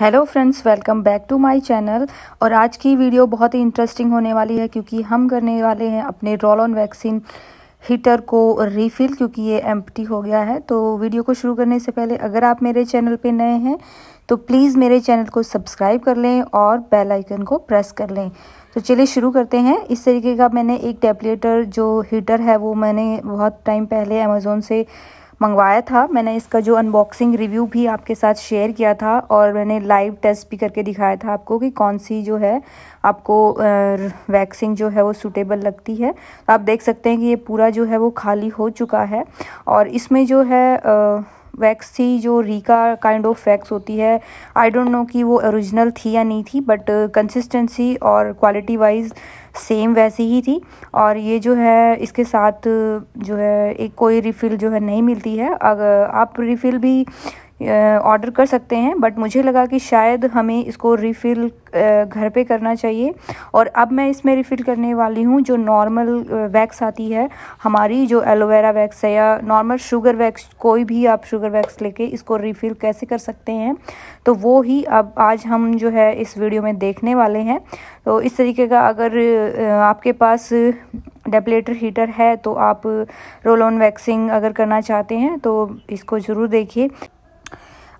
hello friends welcome back to my channel और आज की वीडियो बहुत ही इंटरेस्टिंग होने वाली है क्योंकि हम करने वाले हैं अपने रोल ऑन वैक्सीन हीटर को रीफिल क्योंकि ये एम्प्टी हो गया है तो वीडियो को शुरू करने से पहले अगर आप मेरे चैनल पे नए हैं तो प्लीज़ मेरे चैनल को सब्सक्राइब कर लें और बेलाइकन को प्रेस कर लें तो चलिए शुरू करते हैं इस तरीके का मैंने एक टेपलेटर जो हीटर है वो मैंने बहुत टाइम पहले अमेज़ोन से मंगवाया था मैंने इसका जो अनबॉक्सिंग रिव्यू भी आपके साथ शेयर किया था और मैंने लाइव टेस्ट भी करके दिखाया था आपको कि कौन सी जो है आपको वैक्सिंग जो है वो सूटेबल लगती है तो आप देख सकते हैं कि ये पूरा जो है वो खाली हो चुका है और इसमें जो है आ, वैक्स थी जो रीका काइंड ऑफ वैक्स होती है आई डोंट नो कि वो ओरिजिनल थी या नहीं थी बट कंसिस्टेंसी और क्वालिटी वाइज सेम वैसी ही थी और ये जो है इसके साथ जो है एक कोई रिफ़िल जो है नहीं मिलती है अगर आप रिफ़िल भी ऑर्डर कर सकते हैं बट मुझे लगा कि शायद हमें इसको रिफ़िल घर पे करना चाहिए और अब मैं इसमें रिफ़िल करने वाली हूँ जो नॉर्मल वैक्स आती है हमारी जो एलोवेरा वैक्स है या नॉर्मल शुगर वैक्स कोई भी आप शुगर वैक्स लेके इसको रिफ़िल कैसे कर सकते हैं तो वो ही अब आज हम जो है इस वीडियो में देखने वाले हैं तो इस तरीके का अगर आपके पास डेपलेटर हीटर है तो आप रोल ऑन वैक्सिंग अगर करना चाहते हैं तो इसको ज़रूर देखिए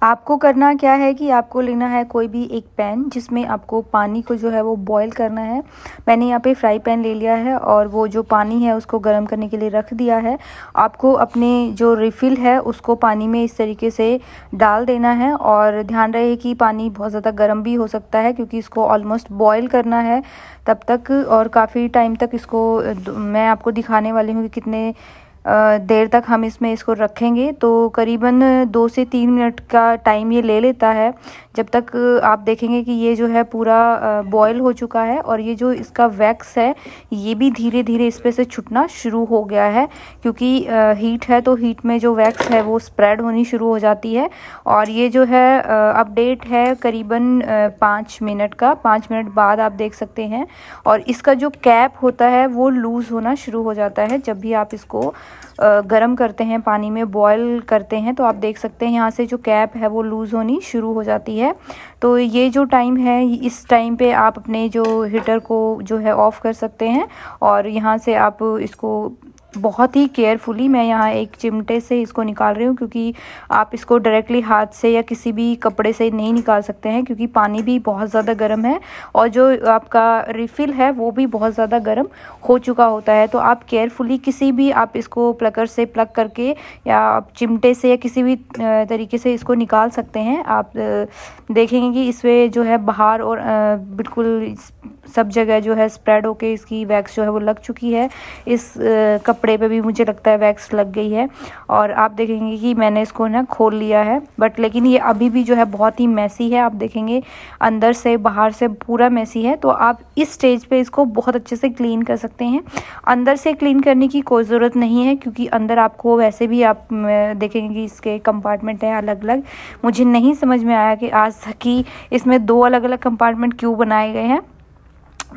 आपको करना क्या है कि आपको लेना है कोई भी एक पैन जिसमें आपको पानी को जो है वो बॉईल करना है मैंने यहाँ पे फ्राई पैन ले लिया है और वो जो पानी है उसको गर्म करने के लिए रख दिया है आपको अपने जो रिफ़िल है उसको पानी में इस तरीके से डाल देना है और ध्यान रहे कि पानी बहुत ज़्यादा गर्म भी हो सकता है क्योंकि इसको ऑलमोस्ट बॉयल करना है तब तक और काफ़ी टाइम तक इसको मैं आपको दिखाने वाली हूँ कि कितने देर तक हम इसमें इसको रखेंगे तो करीबन दो से तीन मिनट का टाइम ये ले लेता है जब तक आप देखेंगे कि ये जो है पूरा बॉयल हो चुका है और ये जो इसका वैक्स है ये भी धीरे धीरे इस पर से छुटना शुरू हो गया है क्योंकि हीट है तो हीट में जो वैक्स है वो स्प्रेड होनी शुरू हो जाती है और ये जो है अपडेट है करीबन पाँच मिनट का पाँच मिनट बाद आप देख सकते हैं और इसका जो कैप होता है वो लूज़ होना शुरू हो जाता है जब भी आप इसको गर्म करते हैं पानी में बॉयल करते हैं तो आप देख सकते हैं यहाँ से जो कैप है वो लूज़ होनी शुरू हो जाती है है तो ये जो टाइम है इस टाइम पे आप अपने जो हीटर को जो है ऑफ़ कर सकते हैं और यहाँ से आप इसको बहुत ही केयरफुली मैं यहाँ एक चिमटे से इसको निकाल रही हूँ क्योंकि आप इसको डायरेक्टली हाथ से या किसी भी कपड़े से नहीं निकाल सकते हैं क्योंकि पानी भी बहुत ज़्यादा गर्म है और जो आपका रिफ़िल है वो भी बहुत ज़्यादा गर्म हो चुका होता है तो आप केयरफुली किसी भी आप इसको प्लकर से प्लग करके या आप चिमटे से या किसी भी तरीके से इसको निकाल सकते हैं आप देखेंगे कि इसमें जो है बाहर और बिल्कुल सब जगह जो है स्प्रेड होके इसकी वैक्स जो है वो लग चुकी है इस कपड़े कपड़े पे भी मुझे लगता है वैक्स लग गई है और आप देखेंगे कि मैंने इसको ना खोल लिया है बट लेकिन ये अभी भी जो है बहुत ही मैसी है आप देखेंगे अंदर से बाहर से पूरा मैसी है तो आप इस स्टेज पे इसको बहुत अच्छे से क्लीन कर सकते हैं अंदर से क्लीन करने की कोई ज़रूरत नहीं है क्योंकि अंदर आपको वैसे भी आप देखेंगे कि इसके कंपार्टमेंट हैं अलग अलग मुझे नहीं समझ में आया कि आज की इसमें दो अलग अलग कंपार्टमेंट क्यों बनाए गए हैं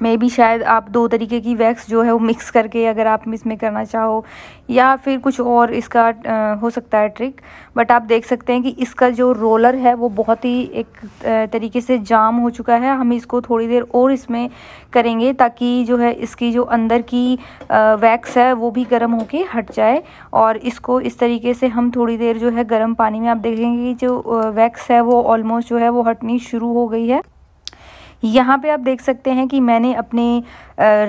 मे भी शायद आप दो तरीके की वैक्स जो है वो मिक्स करके अगर आप इसमें करना चाहो या फिर कुछ और इसका हो सकता है ट्रिक बट आप देख सकते हैं कि इसका जो रोलर है वो बहुत ही एक तरीके से जाम हो चुका है हम इसको थोड़ी देर और इसमें करेंगे ताकि जो है इसकी जो अंदर की वैक्स है वो भी गर्म होके हट जाए और इसको इस तरीके से हम थोड़ी देर जो है गर्म पानी में आप देखेंगे कि जो वैक्स है वो ऑलमोस्ट जो है वो हटनी शुरू हो गई है यहाँ पे आप देख सकते हैं कि मैंने अपने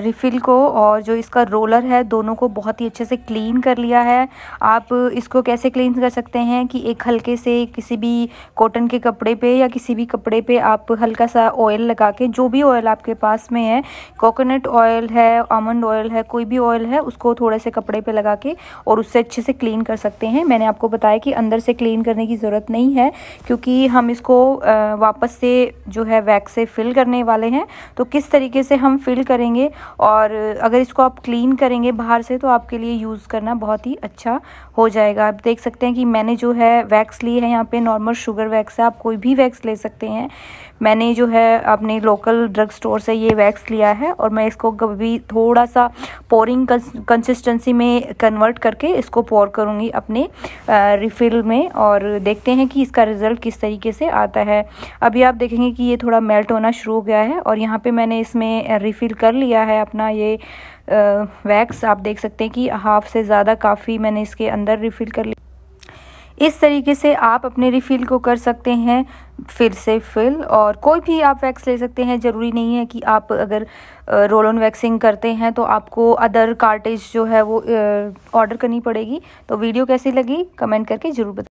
रिफ़िल को और जो इसका रोलर है दोनों को बहुत ही अच्छे से क्लीन कर लिया है आप इसको कैसे क्लीन कर सकते हैं कि एक हल्के से किसी भी कॉटन के कपड़े पे या किसी भी कपड़े पे आप हल्का सा ऑयल लगा के जो भी ऑयल आपके पास में है कोकोनट ऑयल है आमंड ऑयल है कोई भी ऑयल है उसको थोड़े से कपड़े पर लगा के और उससे अच्छे से क्लीन कर सकते हैं मैंने आपको बताया कि अंदर से क्लीन करने की ज़रूरत नहीं है क्योंकि हम इसको वापस से जो है वैक्स से फिल कर करने वाले हैं तो किस तरीके से हम फिल करेंगे और अगर इसको आप क्लीन करेंगे बाहर से तो आपके लिए यूज़ करना बहुत ही अच्छा हो जाएगा आप देख सकते हैं कि मैंने जो है वैक्स ली है यहाँ पे नॉर्मल शुगर वैक्स है आप कोई भी वैक्स ले सकते हैं मैंने जो है अपने लोकल ड्रग स्टोर से ये वैक्स लिया है और मैं इसको कभी थोड़ा सा पोरिंग कंसिस्टेंसी में कन्वर्ट करके इसको पोर करूँगी अपने रिफिल में और देखते हैं कि इसका रिज़ल्ट किस तरीके से आता है अभी आप देखेंगे कि ये थोड़ा मेल्ट होना शुरू हो गया है और यहाँ पर मैंने इसमें रिफ़िल कर लिया है अपना ये वैक्स आप देख सकते हैं कि हाफ़ से ज़्यादा काफ़ी मैंने इसके अंदर रिफ़िल कर लिया इस तरीके से आप अपने रिफ़िल को कर सकते हैं फिर से फिल और कोई भी आप वैक्स ले सकते हैं ज़रूरी नहीं है कि आप अगर रोल ऑन वैक्सिंग करते हैं तो आपको अदर कार्टेज जो है वो ऑर्डर करनी पड़ेगी तो वीडियो कैसी लगी कमेंट करके ज़रूर बता